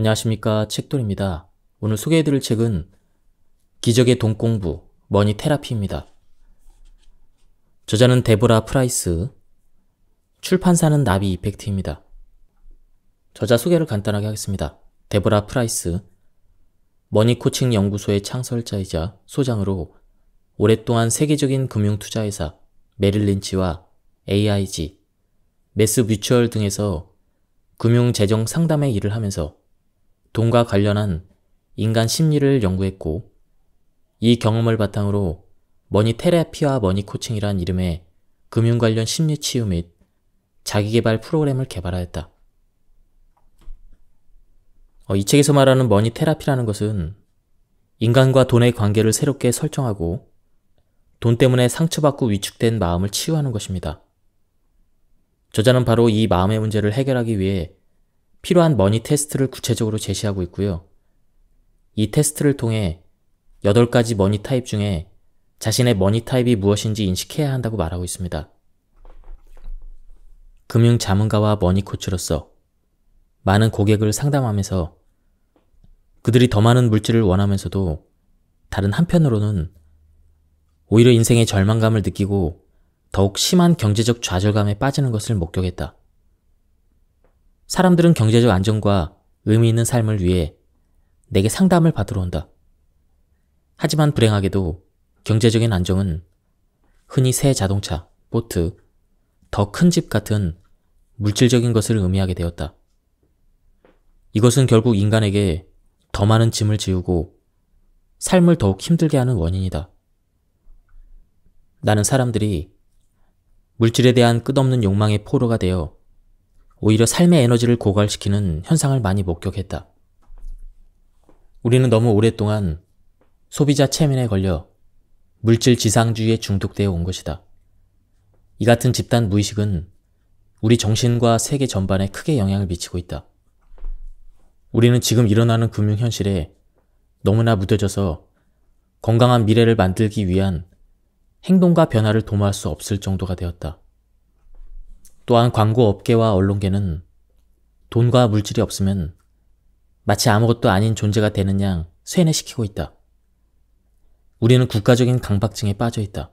안녕하십니까 책돌입니다. 오늘 소개해드릴 책은 기적의 돈공부 머니 테라피입니다. 저자는 데보라 프라이스 출판사는 나비 이펙트입니다. 저자 소개를 간단하게 하겠습니다. 데보라 프라이스 머니 코칭 연구소의 창설자이자 소장으로 오랫동안 세계적인 금융 투자회사 메릴린치와 AIG, 메스 뮤추얼 등에서 금융 재정 상담의 일을 하면서 돈과 관련한 인간 심리를 연구했고 이 경험을 바탕으로 머니 테라피와 머니 코칭이란 이름의 금융 관련 심리 치유 및 자기개발 프로그램을 개발하였다. 어, 이 책에서 말하는 머니 테라피라는 것은 인간과 돈의 관계를 새롭게 설정하고 돈 때문에 상처받고 위축된 마음을 치유하는 것입니다. 저자는 바로 이 마음의 문제를 해결하기 위해 필요한 머니 테스트를 구체적으로 제시하고 있고요. 이 테스트를 통해 8가지 머니 타입 중에 자신의 머니 타입이 무엇인지 인식해야 한다고 말하고 있습니다. 금융 자문가와 머니 코치로서 많은 고객을 상담하면서 그들이 더 많은 물질을 원하면서도 다른 한편으로는 오히려 인생의 절망감을 느끼고 더욱 심한 경제적 좌절감에 빠지는 것을 목격했다. 사람들은 경제적 안정과 의미 있는 삶을 위해 내게 상담을 받으러 온다. 하지만 불행하게도 경제적인 안정은 흔히 새 자동차, 보트, 더 큰 집 같은 물질적인 것을 의미하게 되었다. 이것은 결국 인간에게 더 많은 짐을 지우고 삶을 더욱 힘들게 하는 원인이다. 나는 사람들이 물질에 대한 끝없는 욕망의 포로가 되어 오히려 삶의 에너지를 고갈시키는 현상을 많이 목격했다. 우리는 너무 오랫동안 소비자 체면에 걸려 물질 지상주의에 중독되어 온 것이다. 이 같은 집단 무의식은 우리 정신과 세계 전반에 크게 영향을 미치고 있다. 우리는 지금 일어나는 금융 현실에 너무나 무뎌져서 건강한 미래를 만들기 위한 행동과 변화를 도모할 수 없을 정도가 되었다. 또한 광고업계와 언론계는 돈과 물질이 없으면 마치 아무것도 아닌 존재가 되는 양 쇠뇌시키고 있다. 우리는 국가적인 강박증에 빠져 있다.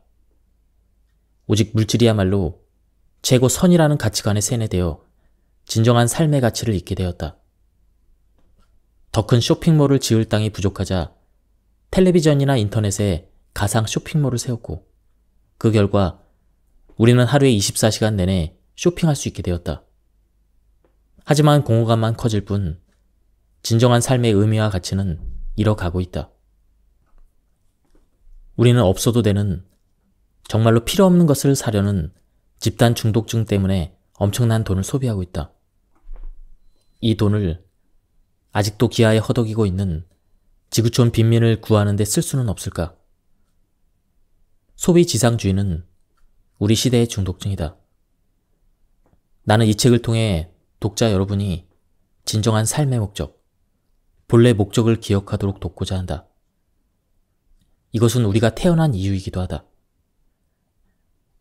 오직 물질이야말로 최고 선이라는 가치관에 세뇌되어 진정한 삶의 가치를 잊게 되었다. 더 큰 쇼핑몰을 지을 땅이 부족하자 텔레비전이나 인터넷에 가상 쇼핑몰을 세웠고 그 결과 우리는 하루에 24시간 내내 쇼핑할 수 있게 되었다. 하지만 공허감만 커질 뿐 진정한 삶의 의미와 가치는 잃어가고 있다. 우리는 없어도 되는 정말로 필요 없는 것을 사려는 집단 중독증 때문에 엄청난 돈을 소비하고 있다. 이 돈을 아직도 기아에 허덕이고 있는 지구촌 빈민을 구하는데 쓸 수는 없을까? 소비 지상주의는 우리 시대의 중독증이다. 나는 이 책을 통해 독자 여러분이 진정한 삶의 목적, 본래 목적을 기억하도록 돕고자 한다. 이것은 우리가 태어난 이유이기도 하다.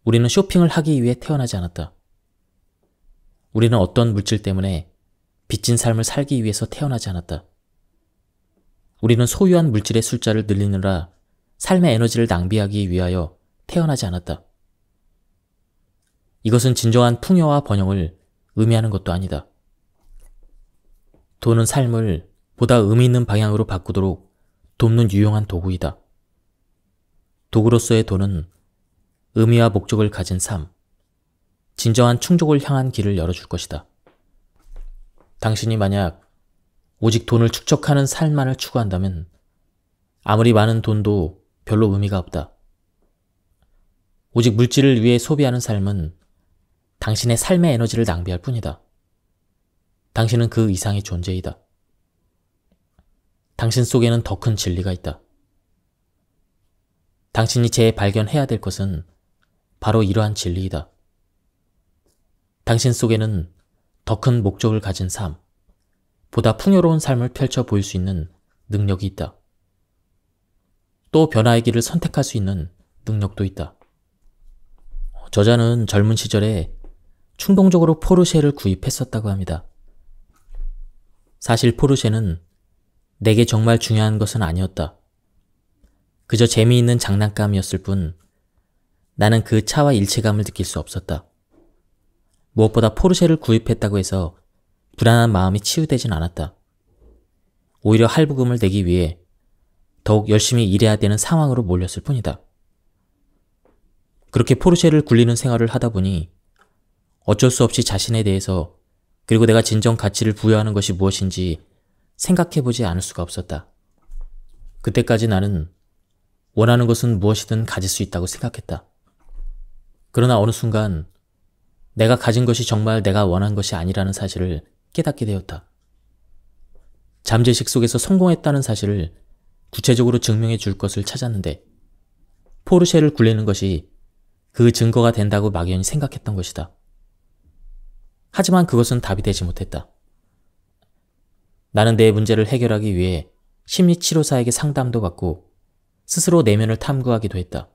우리는 쇼핑을 하기 위해 태어나지 않았다. 우리는 어떤 물질 때문에 빚진 삶을 살기 위해서 태어나지 않았다. 우리는 소유한 물질의 숫자를 늘리느라 삶의 에너지를 낭비하기 위하여 태어나지 않았다. 이것은 진정한 풍요와 번영을 의미하는 것도 아니다. 돈은 삶을 보다 의미 있는 방향으로 바꾸도록 돕는 유용한 도구이다. 도구로서의 돈은 의미와 목적을 가진 삶, 진정한 충족을 향한 길을 열어줄 것이다. 당신이 만약 오직 돈을 축적하는 삶만을 추구한다면 아무리 많은 돈도 별로 의미가 없다. 오직 물질을 위해 소비하는 삶은 당신의 삶의 에너지를 낭비할 뿐이다. 당신은 그 이상의 존재이다. 당신 속에는 더 큰 진리가 있다. 당신이 재발견해야 될 것은 바로 이러한 진리이다. 당신 속에는 더 큰 목적을 가진 삶, 보다 풍요로운 삶을 펼쳐 보일 수 있는 능력이 있다. 또 변화의 길을 선택할 수 있는 능력도 있다. 어, 저자는 젊은 시절에 충동적으로 포르쉐를 구입했었다고 합니다. 사실 포르쉐는 내게 정말 중요한 것은 아니었다. 그저 재미있는 장난감이었을 뿐 나는 그 차와 일체감을 느낄 수 없었다. 무엇보다 포르쉐를 구입했다고 해서 불안한 마음이 치유되진 않았다. 오히려 할부금을 내기 위해 더욱 열심히 일해야 되는 상황으로 몰렸을 뿐이다. 그렇게 포르쉐를 굴리는 생활을 하다 보니 어쩔 수 없이 자신에 대해서 그리고 내가 진정 가치를 부여하는 것이 무엇인지 생각해보지 않을 수가 없었다. 그때까지 나는 원하는 것은 무엇이든 가질 수 있다고 생각했다. 그러나 어느 순간 내가 가진 것이 정말 내가 원한 것이 아니라는 사실을 깨닫게 되었다. 잠재식 속에서 성공했다는 사실을 구체적으로 증명해 줄 것을 찾았는데 포르쉐를 굴리는 것이 그 증거가 된다고 막연히 생각했던 것이다. 하지만 그것은 답이 되지 못했다. 나는 내 문제를 해결하기 위해 심리치료사에게 상담도 받고 스스로 내면을 탐구하기도 했다.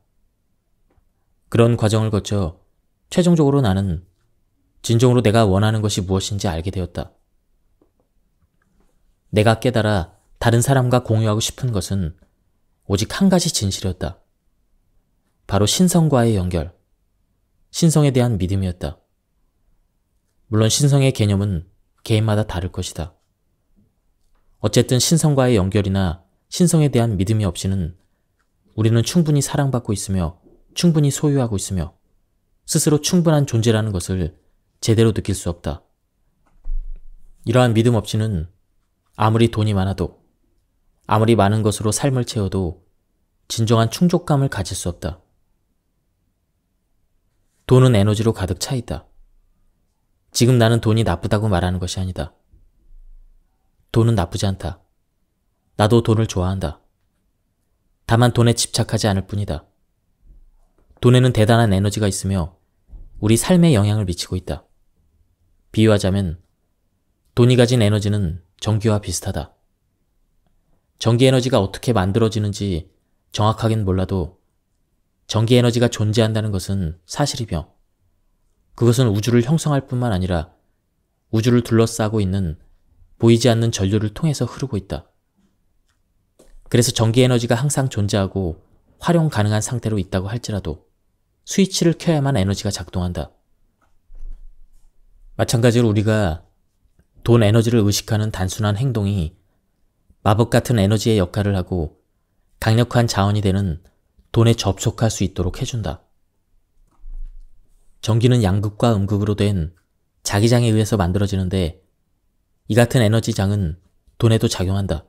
그런 과정을 거쳐 최종적으로 나는 진정으로 내가 원하는 것이 무엇인지 알게 되었다. 내가 깨달아 다른 사람과 공유하고 싶은 것은 오직 한 가지 진실이었다. 바로 신성과의 연결, 신성에 대한 믿음이었다. 물론 신성의 개념은 개인마다 다를 것이다. 어쨌든 신성과의 연결이나 신성에 대한 믿음이 없이는 우리는 충분히 사랑받고 있으며 충분히 소유하고 있으며 스스로 충분한 존재라는 것을 제대로 느낄 수 없다. 이러한 믿음 없이는 아무리 돈이 많아도 아무리 많은 것으로 삶을 채워도 진정한 충족감을 가질 수 없다. 돈은 에너지로 가득 차 있다. 지금 나는 돈이 나쁘다고 말하는 것이 아니다. 돈은 나쁘지 않다. 나도 돈을 좋아한다. 다만 돈에 집착하지 않을 뿐이다. 돈에는 대단한 에너지가 있으며 우리 삶에 영향을 미치고 있다. 비유하자면 돈이 가진 에너지는 전기와 비슷하다. 전기 에너지가 어떻게 만들어지는지 정확하긴 몰라도 전기 에너지가 존재한다는 것은 사실이며 그것은 우주를 형성할 뿐만 아니라 우주를 둘러싸고 있는 보이지 않는 전류를 통해서 흐르고 있다. 그래서 전기 에너지가 항상 존재하고 활용 가능한 상태로 있다고 할지라도 스위치를 켜야만 에너지가 작동한다. 마찬가지로 우리가 돈 에너지를 의식하는 단순한 행동이 마법 같은 에너지의 역할을 하고 강력한 자원이 되는 돈에 접속할 수 있도록 해준다. 전기는 양극과 음극으로 된 자기장에 의해서 만들어지는데 이 같은 에너지장은 돈에도 작용한다.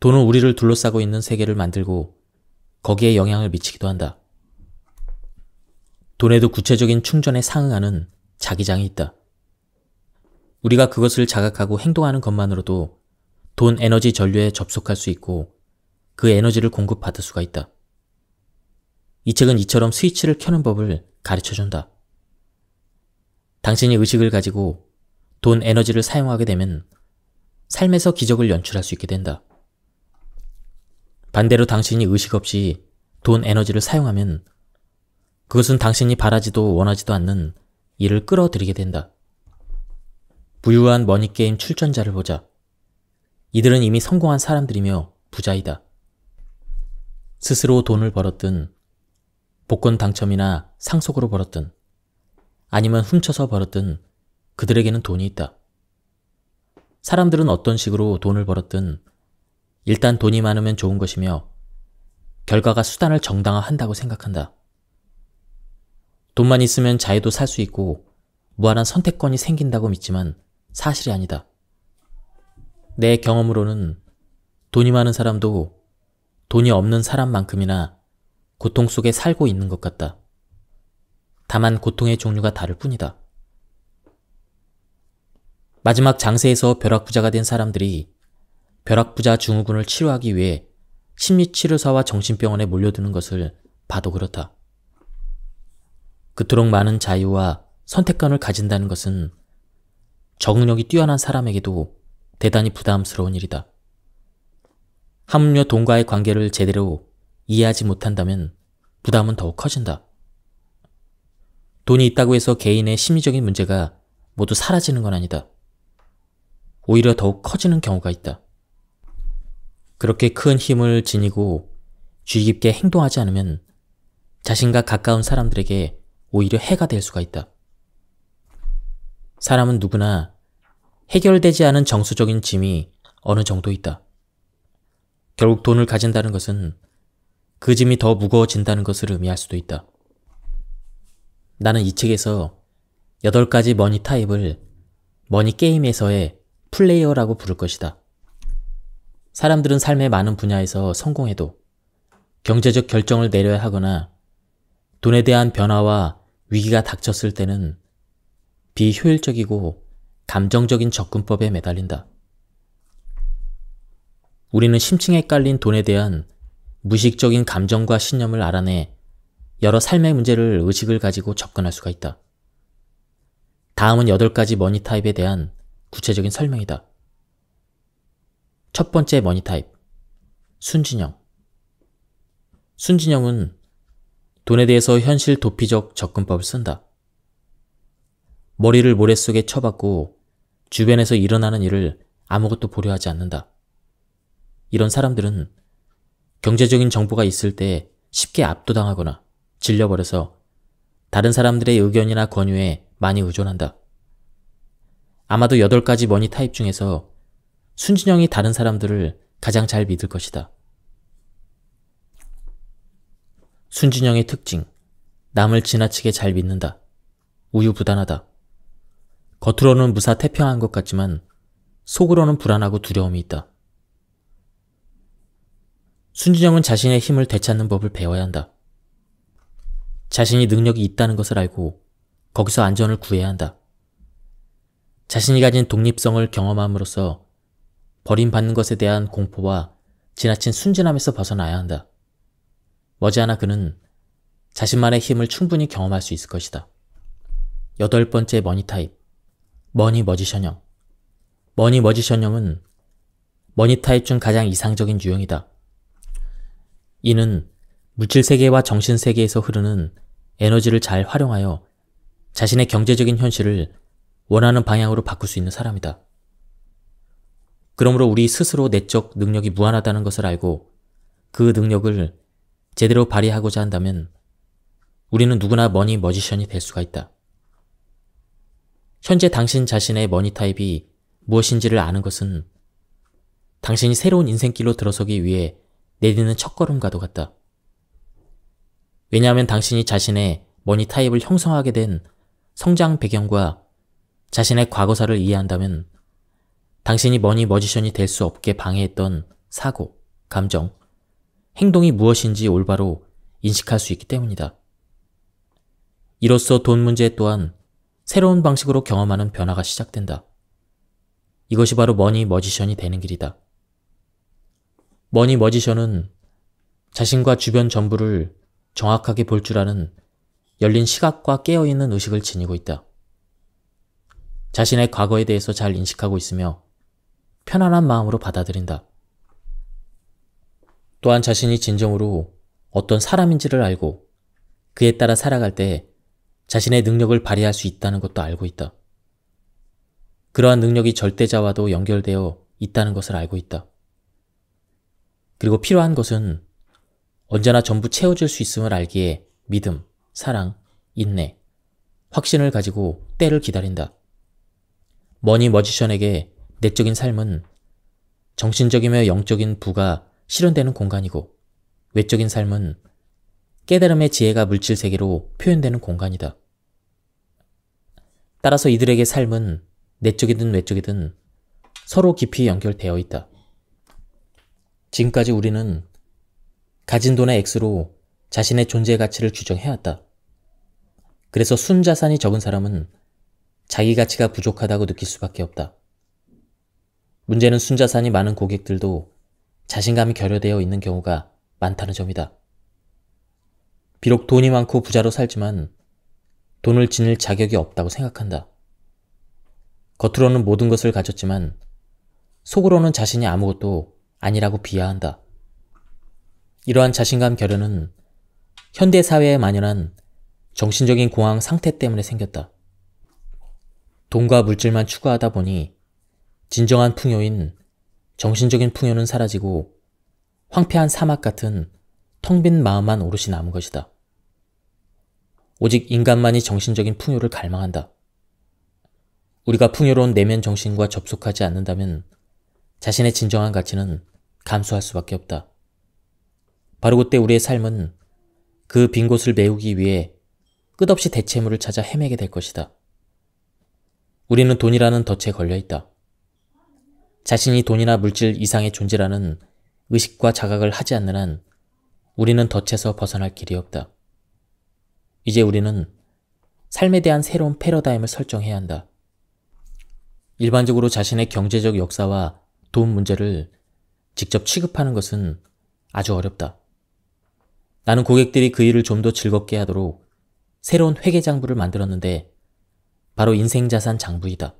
돈은 우리를 둘러싸고 있는 세계를 만들고 거기에 영향을 미치기도 한다. 돈에도 구체적인 충전에 상응하는 자기장이 있다. 우리가 그것을 자각하고 행동하는 것만으로도 돈 에너지 전류에 접속할 수 있고 그 에너지를 공급받을 수가 있다. 이 책은 이처럼 스위치를 켜는 법을 가르쳐준다. 당신이 의식을 가지고 돈 에너지를 사용하게 되면 삶에서 기적을 연출할 수 있게 된다. 반대로 당신이 의식 없이 돈 에너지를 사용하면 그것은 당신이 바라지도 원하지도 않는 일을 끌어들이게 된다. 부유한 머니게임 출전자를 보자. 이들은 이미 성공한 사람들이며 부자이다. 스스로 돈을 벌었든 복권 당첨이나 상속으로 벌었든 아니면 훔쳐서 벌었든 그들에게는 돈이 있다. 사람들은 어떤 식으로 돈을 벌었든 일단 돈이 많으면 좋은 것이며 결과가 수단을 정당화한다고 생각한다. 돈만 있으면 자유도 살 수 있고 무한한 선택권이 생긴다고 믿지만 사실이 아니다. 내 경험으로는 돈이 많은 사람도 돈이 없는 사람만큼이나 고통 속에 살고 있는 것 같다. 다만 고통의 종류가 다를 뿐이다. 마지막 장세에서 벼락부자가 된 사람들이 벼락부자 증후군을 치료하기 위해 심리치료사와 정신병원에 몰려드는 것을 봐도 그렇다. 그토록 많은 자유와 선택권을 가진다는 것은 적응력이 뛰어난 사람에게도 대단히 부담스러운 일이다. 함유와 돈과의 관계를 제대로 이해하지 못한다면 부담은 더욱 커진다. 돈이 있다고 해서 개인의 심리적인 문제가 모두 사라지는 건 아니다. 오히려 더욱 커지는 경우가 있다. 그렇게 큰 힘을 지니고 주의 깊게 행동하지 않으면 자신과 가까운 사람들에게 오히려 해가 될 수가 있다. 사람은 누구나 해결되지 않은 정수적인 짐이 어느 정도 있다. 결국 돈을 가진다는 것은 그 짐이 더 무거워진다는 것을 의미할 수도 있다. 나는 이 책에서 8가지 머니 타입을 머니 게임에서의 플레이어라고 부를 것이다. 사람들은 삶의 많은 분야에서 성공해도 경제적 결정을 내려야 하거나 돈에 대한 변화와 위기가 닥쳤을 때는 비효율적이고 감정적인 접근법에 매달린다. 우리는 심층에 깔린 돈에 대한 무식적인 감정과 신념을 알아내 여러 삶의 문제를 의식을 가지고 접근할 수가 있다. 다음은 8가지 머니 타입에 대한 구체적인 설명이다. 첫 번째 머니 타입, 순진형. 순진형은 돈에 대해서 현실 도피적 접근법을 쓴다. 머리를 모래 속에 쳐박고 주변에서 일어나는 일을 아무것도 보려 하지 않는다. 이런 사람들은 경제적인 정보가 있을 때 쉽게 압도당하거나 질려버려서 다른 사람들의 의견이나 권유에 많이 의존한다. 아마도 여덟 가지 머니 타입 중에서 순진형이 다른 사람들을 가장 잘 믿을 것이다. 순진형의 특징. 남을 지나치게 잘 믿는다. 우유부단하다. 겉으로는 무사 태평한 것 같지만 속으로는 불안하고 두려움이 있다. 순진영은 자신의 힘을 되찾는 법을 배워야 한다. 자신이 능력이 있다는 것을 알고 거기서 안전을 구해야 한다. 자신이 가진 독립성을 경험함으로써 버림받는 것에 대한 공포와 지나친 순진함에서 벗어나야 한다. 머지않아 그는 자신만의 힘을 충분히 경험할 수 있을 것이다. 여덟 번째 머니 타입. 머니 머지션형. 머니 머지션형은 머니 타입 중 가장 이상적인 유형이다. 이는 물질세계와 정신세계에서 흐르는 에너지를 잘 활용하여 자신의 경제적인 현실을 원하는 방향으로 바꿀 수 있는 사람이다. 그러므로 우리 스스로 내적 능력이 무한하다는 것을 알고 그 능력을 제대로 발휘하고자 한다면 우리는 누구나 머니 머지션이 될 수가 있다. 현재 당신 자신의 머니 타입이 무엇인지를 아는 것은 당신이 새로운 인생길로 들어서기 위해 내딛는 첫걸음과도 같다. 왜냐하면 당신이 자신의 머니 타입을 형성하게 된 성장 배경과 자신의 과거사를 이해한다면 당신이 머니 머지션이 될 수 없게 방해했던 사고, 감정, 행동이 무엇인지 올바로 인식할 수 있기 때문이다. 이로써 돈 문제 또한 새로운 방식으로 경험하는 변화가 시작된다. 이것이 바로 머니 머지션이 되는 길이다. 머니 머지션은 자신과 주변 전부를 정확하게 볼 줄 아는 열린 시각과 깨어있는 의식을 지니고 있다. 자신의 과거에 대해서 잘 인식하고 있으며 편안한 마음으로 받아들인다. 또한 자신이 진정으로 어떤 사람인지를 알고 그에 따라 살아갈 때 자신의 능력을 발휘할 수 있다는 것도 알고 있다. 그러한 능력이 절대자와도 연결되어 있다는 것을 알고 있다. 그리고 필요한 것은 언제나 전부 채워질수 있음을 알기에 믿음, 사랑, 인내, 확신을 가지고 때를 기다린다. 머니 머지션에게 내적인 삶은 정신적이며 영적인 부가 실현되는 공간이고 외적인 삶은 깨달음의 지혜가 물질 세계로 표현되는 공간이다. 따라서 이들에게 삶은 내적이든 외적이든 서로 깊이 연결되어 있다. 지금까지 우리는 가진 돈의 액수로 자신의 존재 가치를 규정해왔다. 그래서 순자산이 적은 사람은 자기 가치가 부족하다고 느낄 수밖에 없다. 문제는 순자산이 많은 고객들도 자신감이 결여되어 있는 경우가 많다는 점이다. 비록 돈이 많고 부자로 살지만 돈을 지닐 자격이 없다고 생각한다. 겉으로는 모든 것을 가졌지만 속으로는 자신이 아무것도 아니라고 비하한다. 이러한 자신감 결여는 현대 사회에 만연한 정신적인 공황 상태 때문에 생겼다. 돈과 물질만 추구하다 보니 진정한 풍요인 정신적인 풍요는 사라지고 황폐한 사막 같은 텅 빈 마음만 오롯이 남은 것이다. 오직 인간만이 정신적인 풍요를 갈망한다. 우리가 풍요로운 내면 정신과 접속하지 않는다면 자신의 진정한 가치는 감수할 수밖에 없다. 바로 그때 우리의 삶은 그 빈 곳을 메우기 위해 끝없이 대체물을 찾아 헤매게 될 것이다. 우리는 돈이라는 덫에 걸려 있다. 자신이 돈이나 물질 이상의 존재라는 의식과 자각을 하지 않는 한 우리는 덫에서 벗어날 길이 없다. 이제 우리는 삶에 대한 새로운 패러다임을 설정해야 한다. 일반적으로 자신의 경제적 역사와 돈 문제를 직접 취급하는 것은 아주 어렵다. 나는 고객들이 그 일을 좀 더 즐겁게 하도록 새로운 회계 장부를 만들었는데 바로 인생자산 장부이다.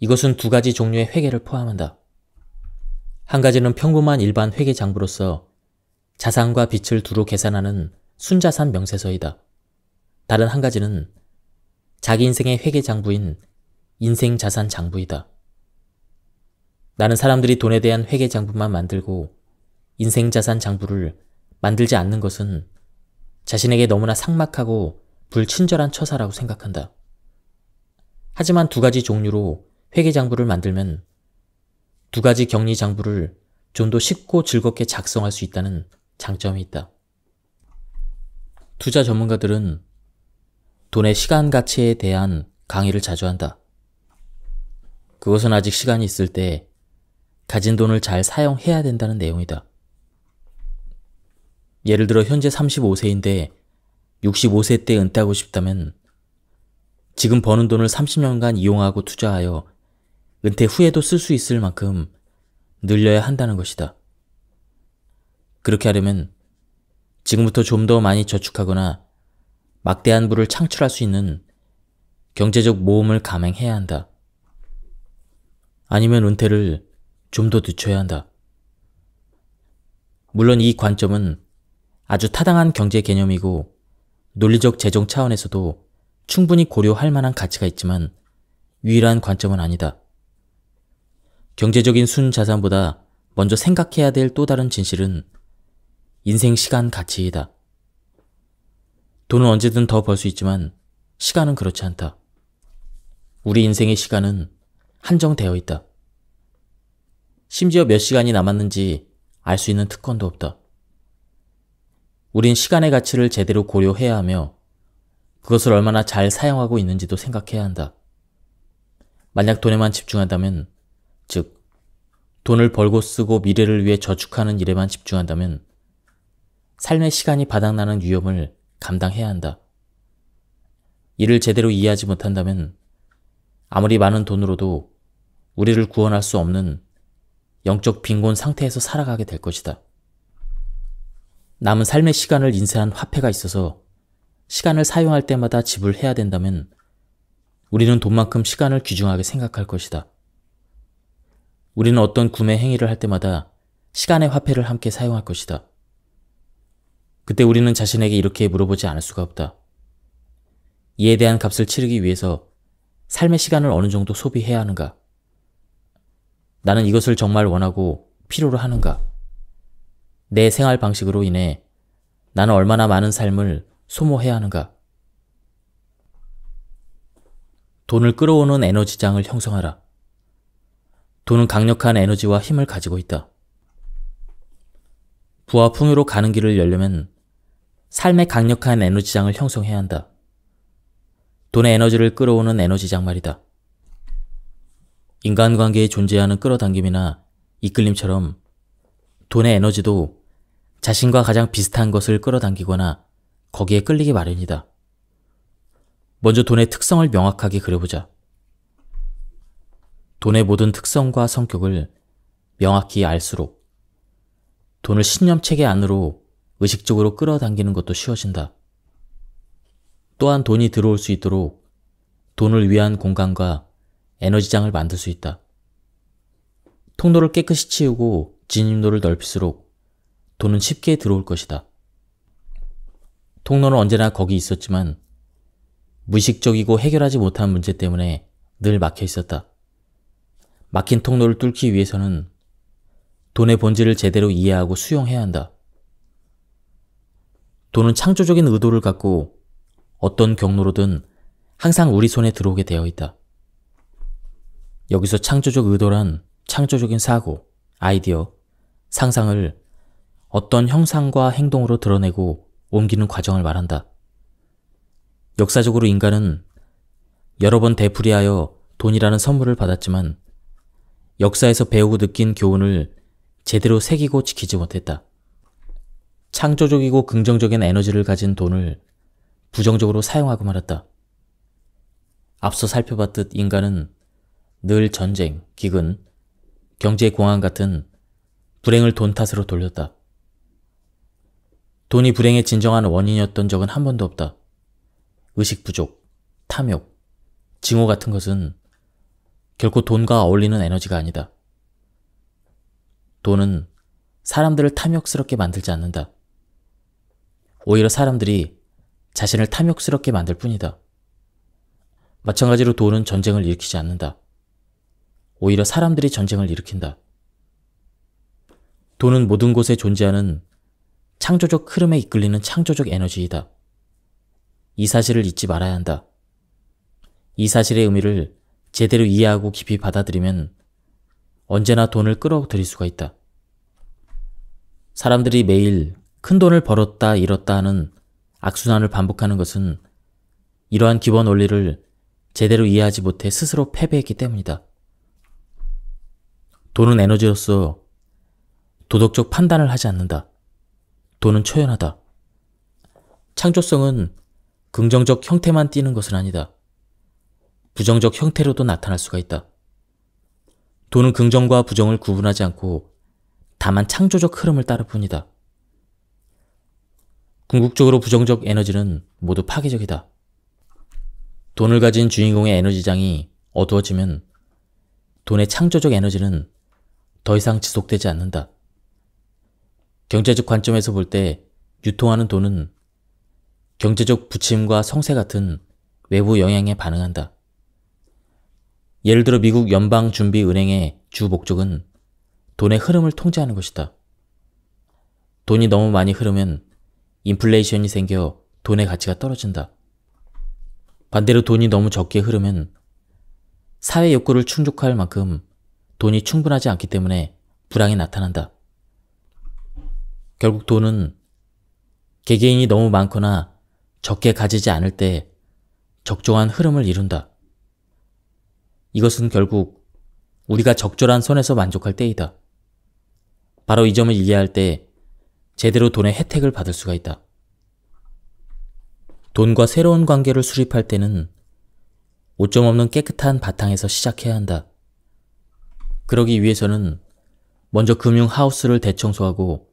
이것은 두 가지 종류의 회계를 포함한다. 한 가지는 평범한 일반 회계 장부로서 자산과 빚을 두루 계산하는 순자산 명세서이다. 다른 한 가지는 자기 인생의 회계 장부인 인생자산 장부이다. 나는 사람들이 돈에 대한 회계 장부만 만들고 인생 자산 장부를 만들지 않는 것은 자신에게 너무나 삭막하고 불친절한 처사라고 생각한다. 하지만 두 가지 종류로 회계 장부를 만들면 두 가지 격리 장부를 좀 더 쉽고 즐겁게 작성할 수 있다는 장점이 있다. 투자 전문가들은 돈의 시간 가치에 대한 강의를 자주 한다. 그것은 아직 시간이 있을 때 가진 돈을 잘 사용해야 된다는 내용이다. 예를 들어 현재 35세인데 65세 때 은퇴하고 싶다면 지금 버는 돈을 30년간 이용하고 투자하여 은퇴 후에도 쓸 수 있을 만큼 늘려야 한다는 것이다. 그렇게 하려면 지금부터 좀 더 많이 저축하거나 막대한 부를 창출할 수 있는 경제적 모험을 감행해야 한다. 아니면 은퇴를 좀더 늦춰야 한다. 물론 이 관점은 아주 타당한 경제 개념이고 논리적 재정 차원에서도 충분히 고려할 만한 가치가 있지만 유일한 관점은 아니다. 경제적인 순 자산보다 먼저 생각해야 될 또 다른 진실은 인생 시간 가치이다. 돈은 언제든 더 벌 수 있지만 시간은 그렇지 않다. 우리 인생의 시간은 한정되어 있다. 심지어 몇 시간이 남았는지 알 수 있는 특권도 없다. 우린 시간의 가치를 제대로 고려해야 하며 그것을 얼마나 잘 사용하고 있는지도 생각해야 한다. 만약 돈에만 집중한다면, 즉, 돈을 벌고 쓰고 미래를 위해 저축하는 일에만 집중한다면, 삶의 시간이 바닥나는 위험을 감당해야 한다. 이를 제대로 이해하지 못한다면, 아무리 많은 돈으로도 우리를 구원할 수 없는 영적 빈곤 상태에서 살아가게 될 것이다. 남은 삶의 시간을 인쇄한 화폐가 있어서 시간을 사용할 때마다 지불해야 된다면 우리는 돈만큼 시간을 귀중하게 생각할 것이다. 우리는 어떤 구매 행위를 할 때마다 시간의 화폐를 함께 사용할 것이다. 그때 우리는 자신에게 이렇게 물어보지 않을 수가 없다. 이에 대한 값을 치르기 위해서 삶의 시간을 어느 정도 소비해야 하는가? 나는 이것을 정말 원하고 필요로 하는가? 내 생활 방식으로 인해 나는 얼마나 많은 삶을 소모해야 하는가? 돈을 끌어오는 에너지장을 형성하라. 돈은 강력한 에너지와 힘을 가지고 있다. 부와 풍요로 가는 길을 열려면 삶의 강력한 에너지장을 형성해야 한다. 돈의 에너지를 끌어오는 에너지장 말이다. 인간관계에 존재하는 끌어당김이나 이끌림처럼 돈의 에너지도 자신과 가장 비슷한 것을 끌어당기거나 거기에 끌리기 마련이다. 먼저 돈의 특성을 명확하게 그려보자. 돈의 모든 특성과 성격을 명확히 알수록 돈을 신념 체계 안으로 의식적으로 끌어당기는 것도 쉬워진다. 또한 돈이 들어올 수 있도록 돈을 위한 공간과 에너지장을 만들 수 있다. 통로를 깨끗이 치우고 진입로를 넓힐수록 돈은 쉽게 들어올 것이다. 통로는 언제나 거기 있었지만 무의식적이고 해결하지 못한 문제 때문에 늘 막혀 있었다. 막힌 통로를 뚫기 위해서는 돈의 본질을 제대로 이해하고 수용해야 한다. 돈은 창조적인 의도를 갖고 어떤 경로로든 항상 우리 손에 들어오게 되어 있다. 여기서 창조적 의도란 창조적인 사고, 아이디어, 상상을 어떤 형상과 행동으로 드러내고 옮기는 과정을 말한다. 역사적으로 인간은 여러 번 되풀이하여 돈이라는 선물을 받았지만 역사에서 배우고 느낀 교훈을 제대로 새기고 지키지 못했다. 창조적이고 긍정적인 에너지를 가진 돈을 부정적으로 사용하고 말았다. 앞서 살펴봤듯 인간은 늘 전쟁, 기근, 경제 공황 같은 불행을 돈 탓으로 돌렸다. 돈이 불행의 진정한 원인이었던 적은 한 번도 없다. 의식 부족, 탐욕, 징호 같은 것은 결코 돈과 어울리는 에너지가 아니다. 돈은 사람들을 탐욕스럽게 만들지 않는다. 오히려 사람들이 자신을 탐욕스럽게 만들 뿐이다. 마찬가지로 돈은 전쟁을 일으키지 않는다. 오히려 사람들이 전쟁을 일으킨다. 돈은 모든 곳에 존재하는 창조적 흐름에 이끌리는 창조적 에너지이다. 이 사실을 잊지 말아야 한다. 이 사실의 의미를 제대로 이해하고 깊이 받아들이면 언제나 돈을 끌어들일 수가 있다. 사람들이 매일 큰 돈을 벌었다 잃었다 하는 악순환을 반복하는 것은 이러한 기본 원리를 제대로 이해하지 못해 스스로 패배했기 때문이다. 돈은 에너지로서 도덕적 판단을 하지 않는다. 돈은 초연하다. 창조성은 긍정적 형태만 띠는 것은 아니다. 부정적 형태로도 나타날 수가 있다. 돈은 긍정과 부정을 구분하지 않고 다만 창조적 흐름을 따를 뿐이다. 궁극적으로 부정적 에너지는 모두 파괴적이다. 돈을 가진 주인공의 에너지장이 어두워지면 돈의 창조적 에너지는 더 이상 지속되지 않는다. 경제적 관점에서 볼 때 유통하는 돈은 경제적 부침과 성세 같은 외부 영향에 반응한다. 예를 들어 미국 연방준비은행의 주 목적은 돈의 흐름을 통제하는 것이다. 돈이 너무 많이 흐르면 인플레이션이 생겨 돈의 가치가 떨어진다. 반대로 돈이 너무 적게 흐르면 사회 욕구를 충족할 만큼 돈이 충분하지 않기 때문에 불황이 나타난다. 결국 돈은 개개인이 너무 많거나 적게 가지지 않을 때 적정한 흐름을 이룬다. 이것은 결국 우리가 적절한 선에서 만족할 때이다. 바로 이 점을 이해할 때 제대로 돈의 혜택을 받을 수가 있다. 돈과 새로운 관계를 수립할 때는 오점 없는 깨끗한 바탕에서 시작해야 한다. 그러기 위해서는 먼저 금융 하우스를 대청소하고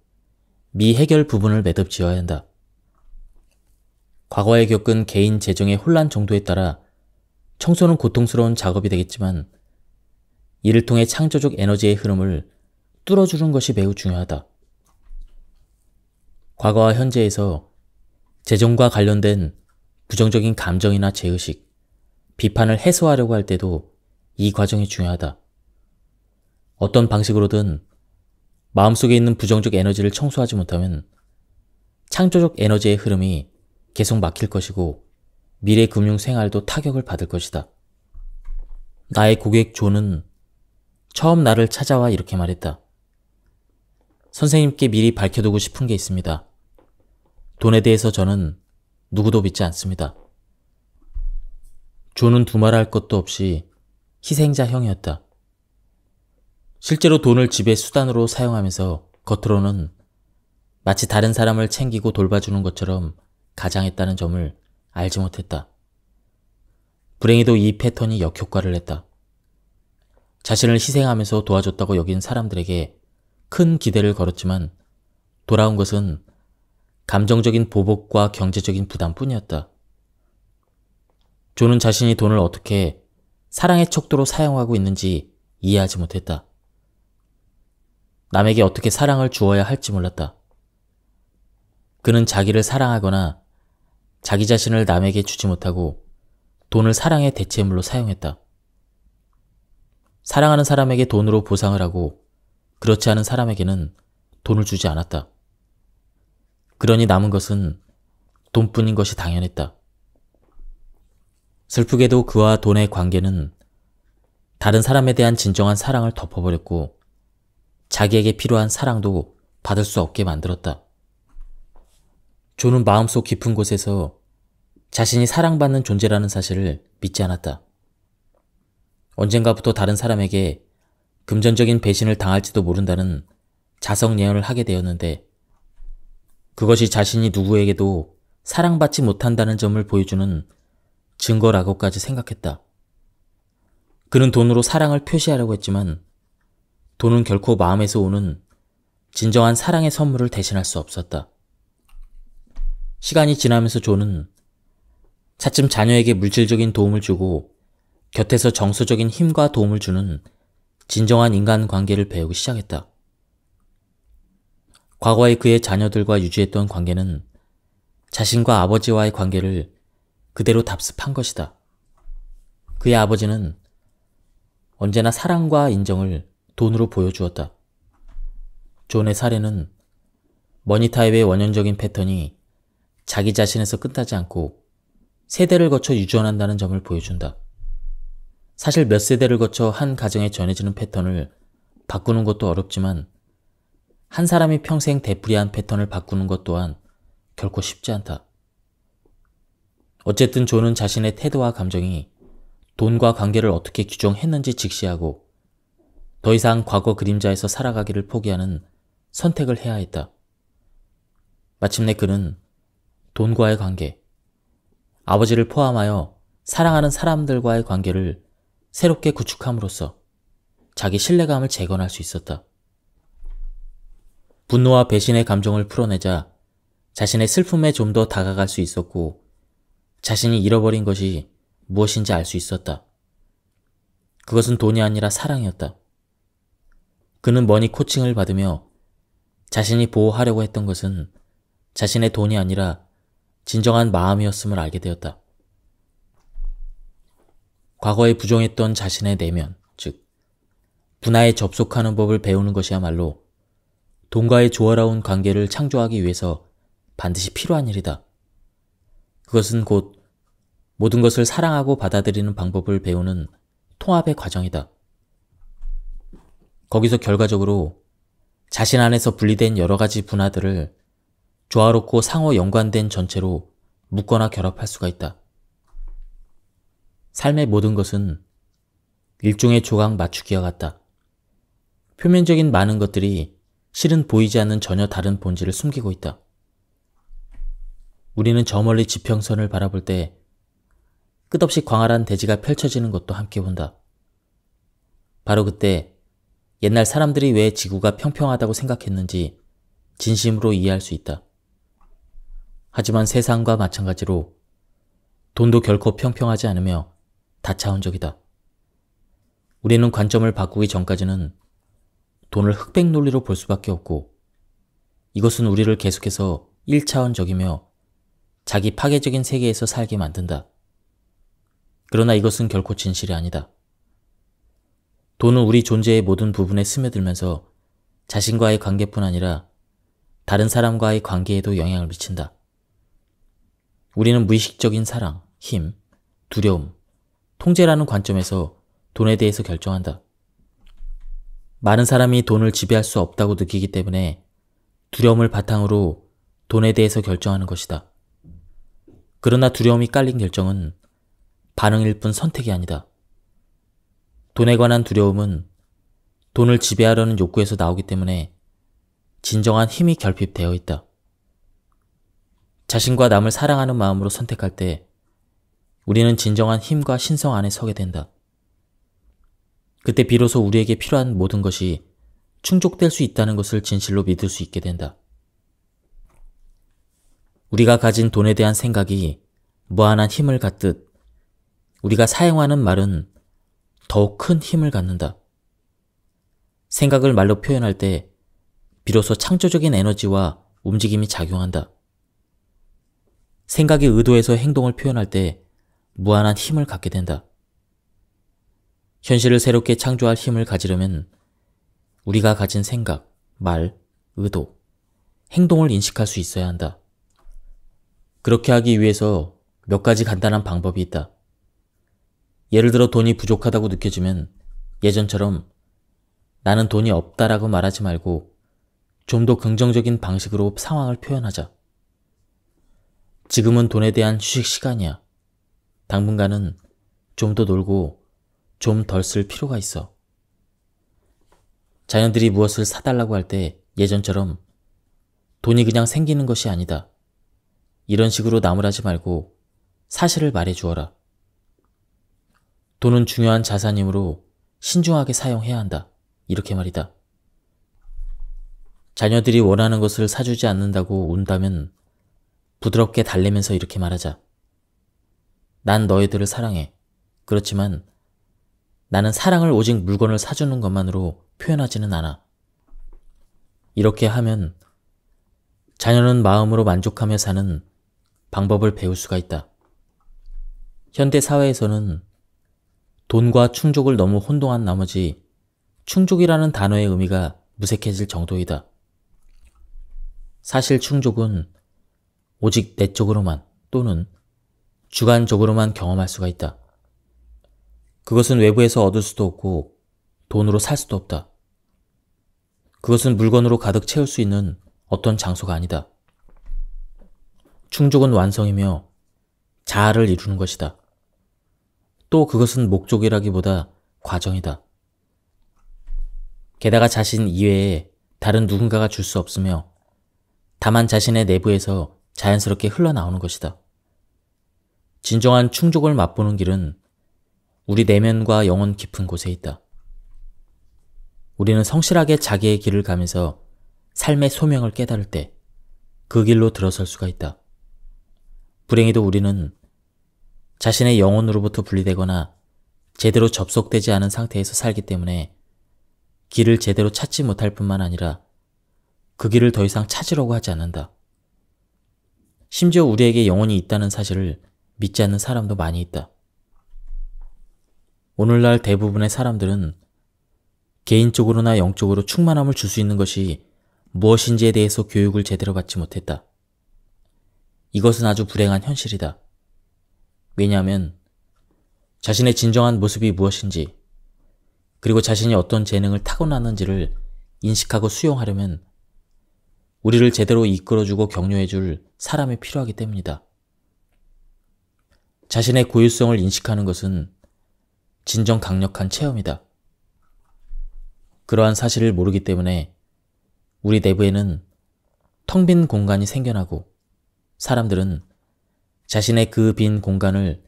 미해결 부분을 매듭 지어야 한다. 과거에 겪은 개인 재정의 혼란 정도에 따라 청소는 고통스러운 작업이 되겠지만 이를 통해 창조적 에너지의 흐름을 뚫어주는 것이 매우 중요하다. 과거와 현재에서 재정과 관련된 부정적인 감정이나 제의식, 비판을 해소하려고 할 때도 이 과정이 중요하다. 어떤 방식으로든 마음속에 있는 부정적 에너지를 청소하지 못하면 창조적 에너지의 흐름이 계속 막힐 것이고 미래 금융 생활도 타격을 받을 것이다. 나의 고객 존은 처음 나를 찾아와 이렇게 말했다. 선생님께 미리 밝혀두고 싶은 게 있습니다. 돈에 대해서 저는 누구도 믿지 않습니다. 존은 두말할 것도 없이 희생자형이었다. 실제로 돈을 집의 수단으로 사용하면서 겉으로는 마치 다른 사람을 챙기고 돌봐주는 것처럼 가장했다는 점을 알지 못했다. 불행히도 이 패턴이 역효과를 했다. 자신을 희생하면서 도와줬다고 여긴 사람들에게 큰 기대를 걸었지만 돌아온 것은 감정적인 보복과 경제적인 부담뿐이었다. 조는 자신이 돈을 어떻게 사랑의 척도로 사용하고 있는지 이해하지 못했다. 남에게 어떻게 사랑을 주어야 할지 몰랐다. 그는 자기를 사랑하거나 자기 자신을 남에게 주지 못하고 돈을 사랑의 대체물로 사용했다. 사랑하는 사람에게 돈으로 보상을 하고 그렇지 않은 사람에게는 돈을 주지 않았다. 그러니 남은 것은 돈뿐인 것이 당연했다. 슬프게도 그와 돈의 관계는 다른 사람에 대한 진정한 사랑을 덮어버렸고 자기에게 필요한 사랑도 받을 수 없게 만들었다. 존은 마음속 깊은 곳에서 자신이 사랑받는 존재라는 사실을 믿지 않았다. 언젠가부터 다른 사람에게 금전적인 배신을 당할지도 모른다는 자성 예언을 하게 되었는데 그것이 자신이 누구에게도 사랑받지 못한다는 점을 보여주는 증거라고까지 생각했다. 그는 돈으로 사랑을 표시하려고 했지만 돈은 결코 마음에서 오는 진정한 사랑의 선물을 대신할 수 없었다. 시간이 지나면서 존은 차츰 자녀에게 물질적인 도움을 주고 곁에서 정서적인 힘과 도움을 주는 진정한 인간 관계를 배우기 시작했다. 과거의 그의 자녀들과 유지했던 관계는 자신과 아버지와의 관계를 그대로 답습한 것이다. 그의 아버지는 언제나 사랑과 인정을 돈으로 보여주었다. 존의 사례는 머니타입의 원형적인 패턴이 자기 자신에서 끝나지 않고 세대를 거쳐 유전한다는 점을 보여준다. 사실 몇 세대를 거쳐 한 가정에 전해지는 패턴을 바꾸는 것도 어렵지만 한 사람이 평생 되풀이한 패턴을 바꾸는 것 또한 결코 쉽지 않다. 어쨌든 존은 자신의 태도와 감정이 돈과 관계를 어떻게 규정했는지 직시하고 더 이상 과거 그림자에서 살아가기를 포기하는 선택을 해야 했다. 마침내 그는 돈과의 관계, 아버지를 포함하여 사랑하는 사람들과의 관계를 새롭게 구축함으로써 자기 신뢰감을 재건할 수 있었다. 분노와 배신의 감정을 풀어내자 자신의 슬픔에 좀 더 다가갈 수 있었고 자신이 잃어버린 것이 무엇인지 알 수 있었다. 그것은 돈이 아니라 사랑이었다. 그는 머니 코칭을 받으며 자신이 보호하려고 했던 것은 자신의 돈이 아니라 진정한 마음이었음을 알게 되었다. 과거에 부정했던 자신의 내면, 즉, 분화에 접속하는 법을 배우는 것이야말로 돈과의 조화로운 관계를 창조하기 위해서 반드시 필요한 일이다. 그것은 곧 모든 것을 사랑하고 받아들이는 방법을 배우는 통합의 과정이다. 거기서 결과적으로 자신 안에서 분리된 여러 가지 분화들을 조화롭고 상호 연관된 전체로 묶거나 결합할 수가 있다. 삶의 모든 것은 일종의 조각 맞추기와 같다. 표면적인 많은 것들이 실은 보이지 않는 전혀 다른 본질을 숨기고 있다. 우리는 저 멀리 지평선을 바라볼 때 끝없이 광활한 대지가 펼쳐지는 것도 함께 본다. 바로 그때 옛날 사람들이 왜 지구가 평평하다고 생각했는지 진심으로 이해할 수 있다. 하지만 세상과 마찬가지로 돈도 결코 평평하지 않으며 다차원적이다. 우리는 관점을 바꾸기 전까지는 돈을 흑백 논리로 볼 수밖에 없고 이것은 우리를 계속해서 1차원적이며 자기 파괴적인 세계에서 살게 만든다. 그러나 이것은 결코 진실이 아니다. 돈은 우리 존재의 모든 부분에 스며들면서 자신과의 관계뿐 아니라 다른 사람과의 관계에도 영향을 미친다. 우리는 무의식적인 사랑, 힘, 두려움, 통제라는 관점에서 돈에 대해서 결정한다. 많은 사람이 돈을 지배할 수 없다고 느끼기 때문에 두려움을 바탕으로 돈에 대해서 결정하는 것이다. 그러나 두려움이 깔린 결정은 반응일 뿐 선택이 아니다. 돈에 관한 두려움은 돈을 지배하려는 욕구에서 나오기 때문에 진정한 힘이 결핍되어 있다. 자신과 남을 사랑하는 마음으로 선택할 때 우리는 진정한 힘과 신성 안에 서게 된다. 그때 비로소 우리에게 필요한 모든 것이 충족될 수 있다는 것을 진실로 믿을 수 있게 된다. 우리가 가진 돈에 대한 생각이 무한한 힘을 갖듯 우리가 사용하는 말은 더욱 큰 힘을 갖는다. 생각을 말로 표현할 때 비로소 창조적인 에너지와 움직임이 작용한다. 생각이 의도해서 행동을 표현할 때 무한한 힘을 갖게 된다. 현실을 새롭게 창조할 힘을 가지려면 우리가 가진 생각, 말, 의도, 행동을 인식할 수 있어야 한다. 그렇게 하기 위해서 몇 가지 간단한 방법이 있다. 예를 들어 돈이 부족하다고 느껴지면 예전처럼 나는 돈이 없다라고 말하지 말고 좀 더 긍정적인 방식으로 상황을 표현하자. 지금은 돈에 대한 휴식 시간이야. 당분간은 좀 더 놀고 좀 덜 쓸 필요가 있어. 자녀들이 무엇을 사달라고 할 때 예전처럼 돈이 그냥 생기는 것이 아니다. 이런 식으로 나무라지 말고 사실을 말해 주어라. 돈은 중요한 자산이므로 신중하게 사용해야 한다. 이렇게 말이다. 자녀들이 원하는 것을 사주지 않는다고 운다면 부드럽게 달래면서 이렇게 말하자. 난 너희들을 사랑해. 그렇지만 나는 사랑을 오직 물건을 사주는 것만으로 표현하지는 않아. 이렇게 하면 자녀는 마음으로 만족하며 사는 방법을 배울 수가 있다. 현대 사회에서는 돈과 충족을 너무 혼동한 나머지 충족이라는 단어의 의미가 무색해질 정도이다. 사실 충족은 오직 내적으로만 또는 주관적으로만 경험할 수가 있다. 그것은 외부에서 얻을 수도 없고 돈으로 살 수도 없다. 그것은 물건으로 가득 채울 수 있는 어떤 장소가 아니다. 충족은 완성이며 자아를 이루는 것이다. 또 그것은 목적이라기보다 과정이다. 게다가 자신 이외에 다른 누군가가 줄 수 없으며 다만 자신의 내부에서 자연스럽게 흘러나오는 것이다. 진정한 충족을 맛보는 길은 우리 내면과 영혼 깊은 곳에 있다. 우리는 성실하게 자기의 길을 가면서 삶의 소명을 깨달을 때 그 길로 들어설 수가 있다. 불행히도 우리는 자신의 영혼으로부터 분리되거나 제대로 접속되지 않은 상태에서 살기 때문에 길을 제대로 찾지 못할 뿐만 아니라 그 길을 더 이상 찾으려고 하지 않는다. 심지어 우리에게 영혼이 있다는 사실을 믿지 않는 사람도 많이 있다. 오늘날 대부분의 사람들은 개인적으로나 영적으로 충만함을 줄 수 있는 것이 무엇인지에 대해서 교육을 제대로 받지 못했다. 이것은 아주 불행한 현실이다. 왜냐하면 자신의 진정한 모습이 무엇인지 그리고 자신이 어떤 재능을 타고났는지를 인식하고 수용하려면 우리를 제대로 이끌어주고 격려해줄 사람이 필요하기 때문이다. 자신의 고유성을 인식하는 것은 진정 강력한 체험이다. 그러한 사실을 모르기 때문에 우리 내부에는 텅 빈 공간이 생겨나고 사람들은 자신의 그 빈 공간을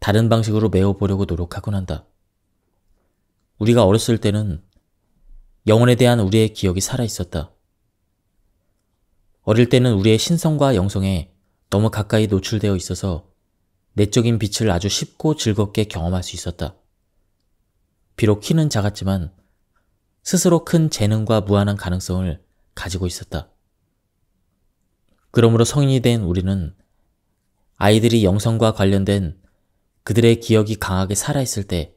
다른 방식으로 메워보려고 노력하곤 한다. 우리가 어렸을 때는 영혼에 대한 우리의 기억이 살아있었다. 어릴 때는 우리의 신성과 영성에 너무 가까이 노출되어 있어서 내적인 빛을 아주 쉽고 즐겁게 경험할 수 있었다. 비록 키는 작았지만 스스로 큰 재능과 무한한 가능성을 가지고 있었다. 그러므로 성인이 된 우리는 아이들이 영성과 관련된 그들의 기억이 강하게 살아있을 때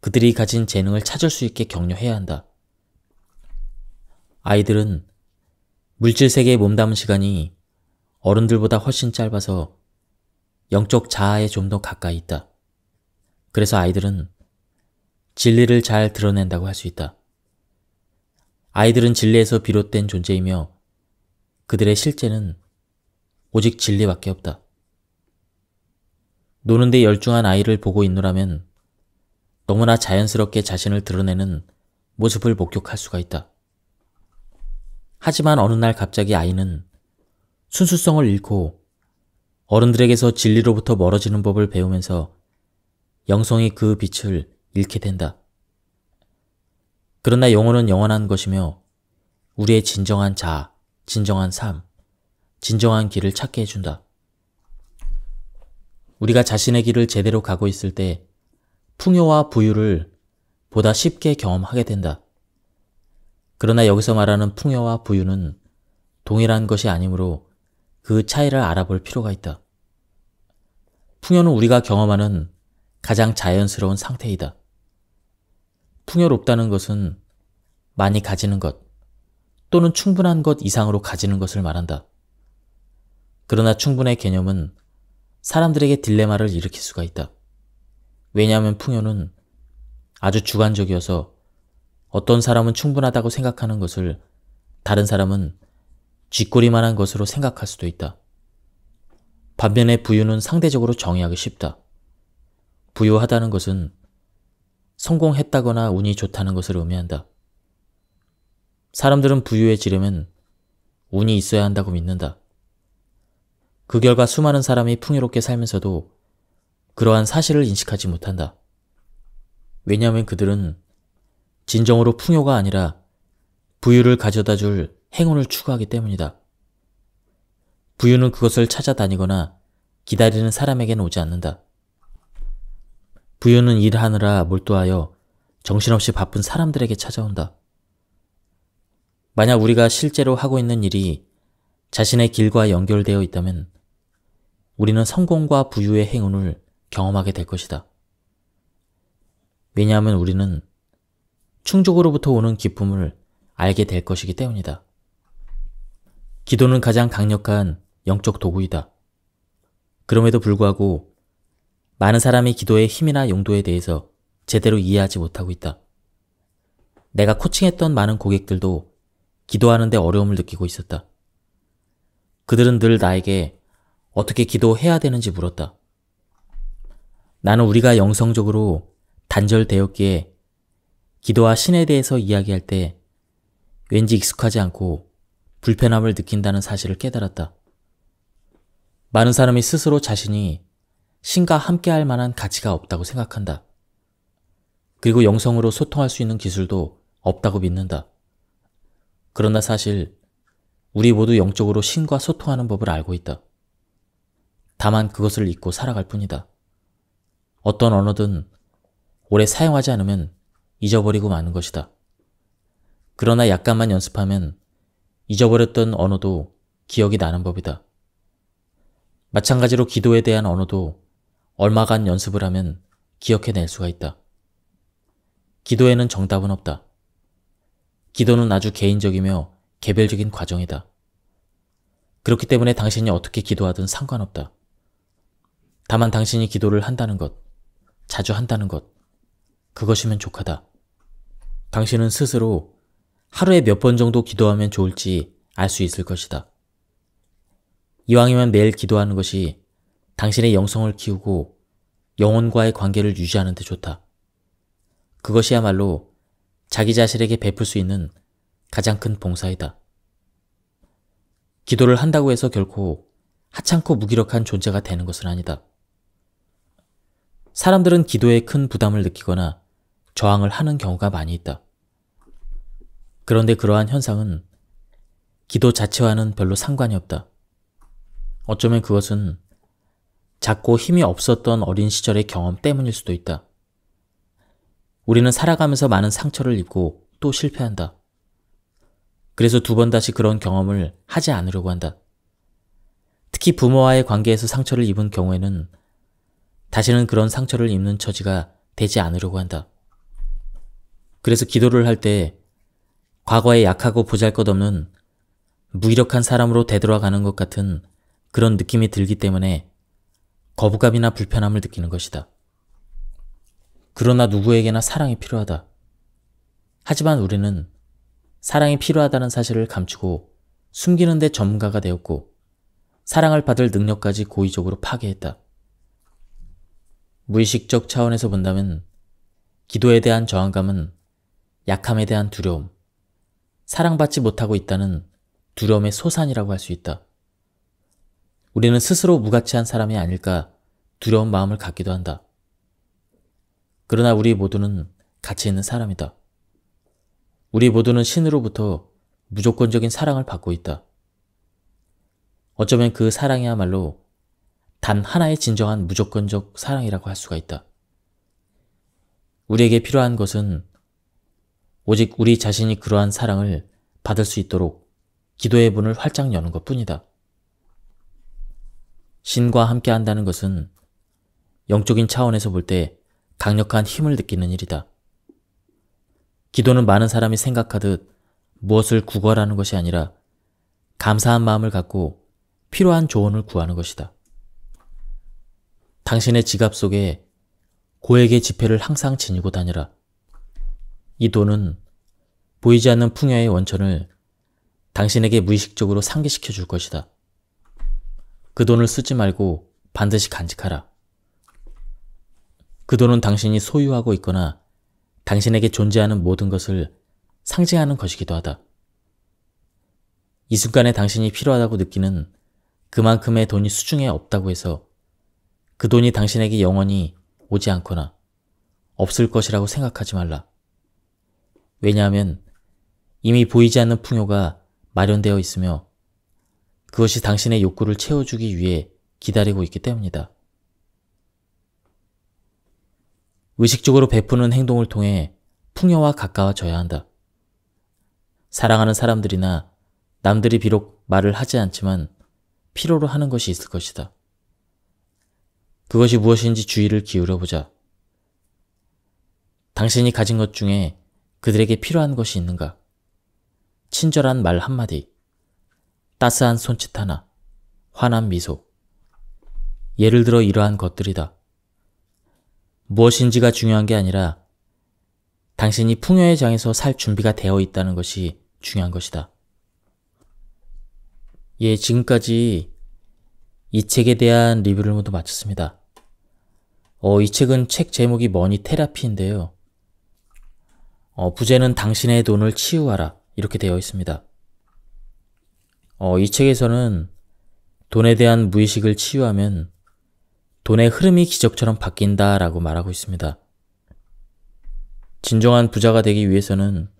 그들이 가진 재능을 찾을 수 있게 격려해야 한다. 아이들은 물질 세계에 몸담은 시간이 어른들보다 훨씬 짧아서 영적 자아에 좀 더 가까이 있다. 그래서 아이들은 진리를 잘 드러낸다고 할 수 있다. 아이들은 진리에서 비롯된 존재이며 그들의 실제는 오직 진리밖에 없다. 노는데 열중한 아이를 보고 있노라면 너무나 자연스럽게 자신을 드러내는 모습을 목격할 수가 있다. 하지만 어느 날 갑자기 아이는 순수성을 잃고 어른들에게서 진리로부터 멀어지는 법을 배우면서 영성이 그 빛을 잃게 된다. 그러나 영혼은 영원한 것이며 우리의 진정한 자 진정한 삶, 진정한 길을 찾게 해준다. 우리가 자신의 길을 제대로 가고 있을 때 풍요와 부유를 보다 쉽게 경험하게 된다. 그러나 여기서 말하는 풍요와 부유는 동일한 것이 아니므로 그 차이를 알아볼 필요가 있다. 풍요는 우리가 경험하는 가장 자연스러운 상태이다. 풍요롭다는 것은 많이 가지는 것 또는 충분한 것 이상으로 가지는 것을 말한다. 그러나 충분의 개념은 사람들에게 딜레마를 일으킬 수가 있다. 왜냐하면 풍요는 아주 주관적이어서 어떤 사람은 충분하다고 생각하는 것을 다른 사람은 쥐꼬리만한 것으로 생각할 수도 있다. 반면에 부유는 상대적으로 정의하기 쉽다. 부유하다는 것은 성공했다거나 운이 좋다는 것을 의미한다. 사람들은 부유해지려면 운이 있어야 한다고 믿는다. 그 결과 수많은 사람이 풍요롭게 살면서도 그러한 사실을 인식하지 못한다. 왜냐하면 그들은 진정으로 풍요가 아니라 부유를 가져다 줄 행운을 추구하기 때문이다. 부유는 그것을 찾아다니거나 기다리는 사람에게는 오지 않는다. 부유는 일하느라 몰두하여 정신없이 바쁜 사람들에게 찾아온다. 만약 우리가 실제로 하고 있는 일이 자신의 길과 연결되어 있다면 우리는 성공과 부유의 행운을 경험하게 될 것이다. 왜냐하면 우리는 충족으로부터 오는 기쁨을 알게 될 것이기 때문이다. 기도는 가장 강력한 영적 도구이다. 그럼에도 불구하고 많은 사람이 기도의 힘이나 용도에 대해서 제대로 이해하지 못하고 있다. 내가 코칭했던 많은 고객들도 기도하는데 어려움을 느끼고 있었다. 그들은 늘 나에게 어떻게 기도해야 되는지 물었다. 나는 우리가 영성적으로 단절되었기에 기도와 신에 대해서 이야기할 때 왠지 익숙하지 않고 불편함을 느낀다는 사실을 깨달았다. 많은 사람이 스스로 자신이 신과 함께할 만한 가치가 없다고 생각한다. 그리고 영성으로 소통할 수 있는 기술도 없다고 믿는다. 그러나 사실 우리 모두 영적으로 신과 소통하는 법을 알고 있다. 다만 그것을 잊고 살아갈 뿐이다. 어떤 언어든 오래 사용하지 않으면 잊어버리고 마는 것이다. 그러나 약간만 연습하면 잊어버렸던 언어도 기억이 나는 법이다. 마찬가지로 기도에 대한 언어도 얼마간 연습을 하면 기억해낼 수가 있다. 기도에는 정답은 없다. 기도는 아주 개인적이며 개별적인 과정이다. 그렇기 때문에 당신이 어떻게 기도하든 상관없다. 다만 당신이 기도를 한다는 것, 자주 한다는 것, 그것이면 족하다. 당신은 스스로 하루에 몇 번 정도 기도하면 좋을지 알 수 있을 것이다. 이왕이면 매일 기도하는 것이 당신의 영성을 키우고 영혼과의 관계를 유지하는 데 좋다. 그것이야말로 자기 자신에게 베풀 수 있는 가장 큰 봉사이다. 기도를 한다고 해서 결코 하찮고 무기력한 존재가 되는 것은 아니다. 사람들은 기도에 큰 부담을 느끼거나 저항을 하는 경우가 많이 있다. 그런데 그러한 현상은 기도 자체와는 별로 상관이 없다. 어쩌면 그것은 작고 힘이 없었던 어린 시절의 경험 때문일 수도 있다. 우리는 살아가면서 많은 상처를 입고 또 실패한다. 그래서 두 번 다시 그런 경험을 하지 않으려고 한다. 특히 부모와의 관계에서 상처를 입은 경우에는 다시는 그런 상처를 입는 처지가 되지 않으려고 한다. 그래서 기도를 할 때 과거에 약하고 보잘것없는 무기력한 사람으로 되돌아가는 것 같은 그런 느낌이 들기 때문에 거부감이나 불편함을 느끼는 것이다. 그러나 누구에게나 사랑이 필요하다. 하지만 우리는 사랑이 필요하다는 사실을 감추고 숨기는 데 전문가가 되었고 사랑을 받을 능력까지 고의적으로 파괴했다. 무의식적 차원에서 본다면 기도에 대한 저항감은 약함에 대한 두려움, 사랑받지 못하고 있다는 두려움의 소산이라고 할 수 있다. 우리는 스스로 무가치한 사람이 아닐까 두려운 마음을 갖기도 한다. 그러나 우리 모두는 가치 있는 사람이다. 우리 모두는 신으로부터 무조건적인 사랑을 받고 있다. 어쩌면 그 사랑이야말로 단 하나의 진정한 무조건적 사랑이라고 할 수가 있다. 우리에게 필요한 것은 오직 우리 자신이 그러한 사랑을 받을 수 있도록 기도의 문을 활짝 여는 것 뿐이다. 신과 함께 한다는 것은 영적인 차원에서 볼 때 강력한 힘을 느끼는 일이다. 기도는 많은 사람이 생각하듯 무엇을 구걸하는 것이 아니라 감사한 마음을 갖고 필요한 조언을 구하는 것이다. 당신의 지갑 속에 고액의 지폐를 항상 지니고 다니라. 이 돈은 보이지 않는 풍요의 원천을 당신에게 무의식적으로 상기시켜 줄 것이다. 그 돈을 쓰지 말고 반드시 간직하라. 그 돈은 당신이 소유하고 있거나 당신에게 존재하는 모든 것을 상징하는 것이기도 하다. 이 순간에 당신이 필요하다고 느끼는 그만큼의 돈이 수중에 없다고 해서 그 돈이 당신에게 영원히 오지 않거나 없을 것이라고 생각하지 말라. 왜냐하면 이미 보이지 않는 풍요가 마련되어 있으며 그것이 당신의 욕구를 채워주기 위해 기다리고 있기 때문이다. 의식적으로 베푸는 행동을 통해 풍요와 가까워져야 한다. 사랑하는 사람들이나 남들이 비록 말을 하지 않지만 필요로 하는 것이 있을 것이다. 그것이 무엇인지 주의를 기울여 보자. 당신이 가진 것 중에 그들에게 필요한 것이 있는가? 친절한 말 한마디, 따스한 손짓 하나, 환한 미소. 예를 들어 이러한 것들이다. 무엇인지가 중요한 게 아니라 당신이 풍요의 장에서 살 준비가 되어 있다는 것이 중요한 것이다. 예, 지금까지 이 책에 대한 리뷰를 모두 마쳤습니다. 어, 이 책은 책 제목이 머니 테라피인데요. 어, 부제는 당신의 돈을 치유하라. 이렇게 되어 있습니다. 어, 이 책에서는 돈에 대한 무의식을 치유하면 돈의 흐름이 기적처럼 바뀐다 라고 말하고 있습니다. 진정한 부자가 되기 위해서는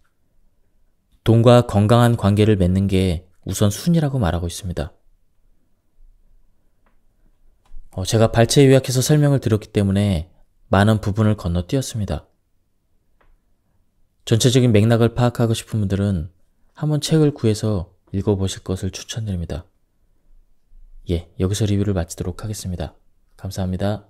돈과 건강한 관계를 맺는 게 우선 순위라고 말하고 있습니다. 어, 제가 발췌 요약해서 설명을 드렸기 때문에 많은 부분을 건너뛰었습니다. 전체적인 맥락을 파악하고 싶은 분들은 한번 책을 구해서 읽어보실 것을 추천드립니다. 예, 여기서 리뷰를 마치도록 하겠습니다. 감사합니다.